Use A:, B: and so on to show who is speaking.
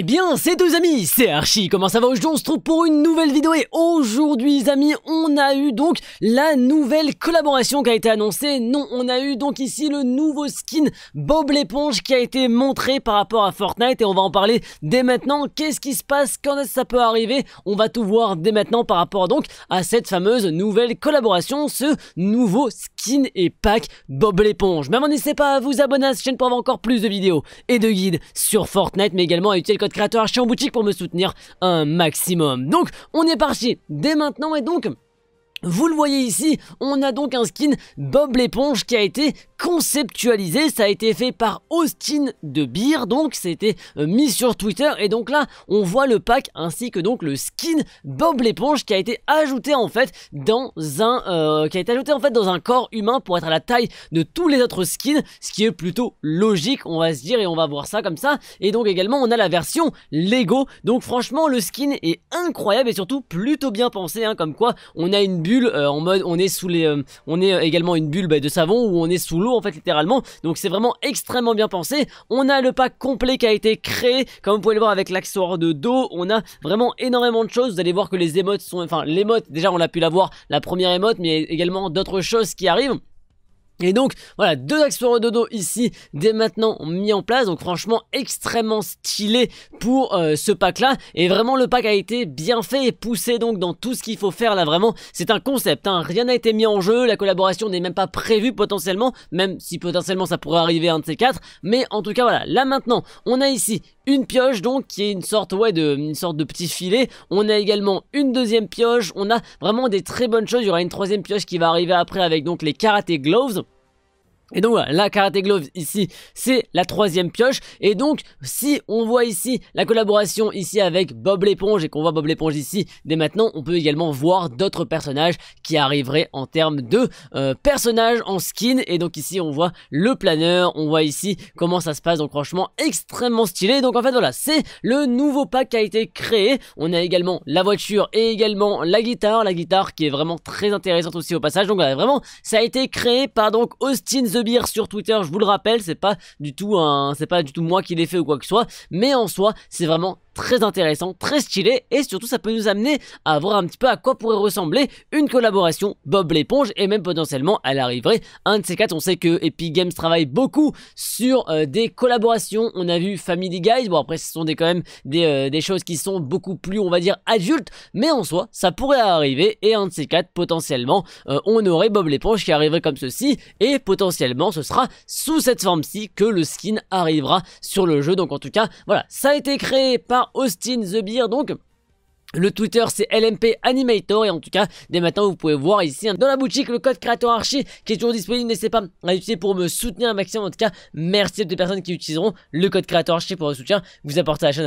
A: Eh bien, c'est deux amis, c'est Archie, comment ça va Aujourd'hui, on se trouve pour une nouvelle vidéo et aujourd'hui, amis, on a eu donc la nouvelle collaboration qui a été annoncée. Non, on a eu donc ici le nouveau skin Bob l'éponge qui a été montré par rapport à Fortnite et on va en parler dès maintenant. Qu'est-ce qui se passe Quand est-ce que ça peut arriver On va tout voir dès maintenant par rapport donc à cette fameuse nouvelle collaboration, ce nouveau skin et pack Bob l'éponge. Mais n'hésitez pas à vous abonner à cette chaîne pour avoir encore plus de vidéos et de guides sur Fortnite, mais également à utiliser créateur chez en boutique pour me soutenir un maximum. Donc on est parti dès maintenant et donc vous le voyez ici, on a donc un skin Bob l'éponge qui a été conceptualisé, ça a été fait par Austin de Beer, donc c'était euh, mis sur Twitter et donc là on voit le pack ainsi que donc le skin Bob l'éponge qui a été ajouté en fait dans un euh, qui a été ajouté en fait dans un corps humain pour être à la taille de tous les autres skins, ce qui est plutôt logique on va se dire et on va voir ça comme ça et donc également on a la version Lego donc franchement le skin est incroyable et surtout plutôt bien pensé hein, comme quoi on a une bulle euh, en mode on est sous les on est également une bulle bah, de savon où on est sous l'eau en fait littéralement. Donc c'est vraiment extrêmement bien pensé. On a le pack complet qui a été créé, comme vous pouvez le voir avec l'accessoire de dos, on a vraiment énormément de choses. Vous allez voir que les émotes sont, enfin l'émote, déjà on a pu la voir, la première émote, mais également d'autres choses qui arrivent. Et donc, voilà, deux axes de dodo ici, dès maintenant mis en place. Donc, franchement, extrêmement stylé pour euh, ce pack-là. Et vraiment, le pack a été bien fait et poussé donc dans tout ce qu'il faut faire là. Vraiment, c'est un concept. Hein. Rien n'a été mis en jeu. La collaboration n'est même pas prévue potentiellement, même si potentiellement ça pourrait arriver à un de ces quatre. Mais en tout cas, voilà, là maintenant, on a ici une pioche donc qui est une sorte ouais de une sorte de petit filet. On a également une deuxième pioche. On a vraiment des très bonnes choses. Il y aura une troisième pioche qui va arriver après avec donc les karaté gloves. Et donc voilà, la Karate Glove ici, c'est la troisième pioche. Et donc, si on voit ici la collaboration ici avec Bob l'éponge et qu'on voit Bob l'éponge ici dès maintenant, on peut également voir d'autres personnages qui arriveraient en termes de euh, personnages en skin. Et donc ici, on voit le planeur, on voit ici comment ça se passe. Donc franchement, extrêmement stylé. Donc en fait, voilà, c'est le nouveau pack qui a été créé. On a également la voiture et également la guitare. La guitare qui est vraiment très intéressante aussi au passage. Donc vraiment, ça a été créé par donc Austin The de bière sur Twitter, je vous le rappelle, c'est pas du tout un, c'est pas du tout moi qui l'ai fait ou quoi que ce soit, mais en soi, c'est vraiment très intéressant, très stylé, et surtout ça peut nous amener à voir un petit peu à quoi pourrait ressembler une collaboration Bob l'éponge, et même potentiellement elle arriverait un de ces quatre. On sait que Epic Games travaille beaucoup sur euh, des collaborations. On a vu Family Guys, bon après ce sont des quand même euh, des, choses qui sont beaucoup plus, on va dire, adultes, mais en soi ça pourrait arriver, et un de ces quatre potentiellement euh, on aurait Bob l'éponge qui arriverait comme ceci, et potentiellement ce sera sous cette forme-ci que le skin arrivera sur le jeu. Donc en tout cas, voilà, ça a été créé par Austin The Beer. Donc, le Twitter c'est LMP Animator et en tout cas dès maintenant vous pouvez voir ici hein, dans la boutique le code créateur archi qui est toujours disponible n'hésitez pas à l'utiliser pour me soutenir un maximum en tout cas merci à toutes les personnes qui utiliseront le code créateur pour le soutien vous apportez à la chaîne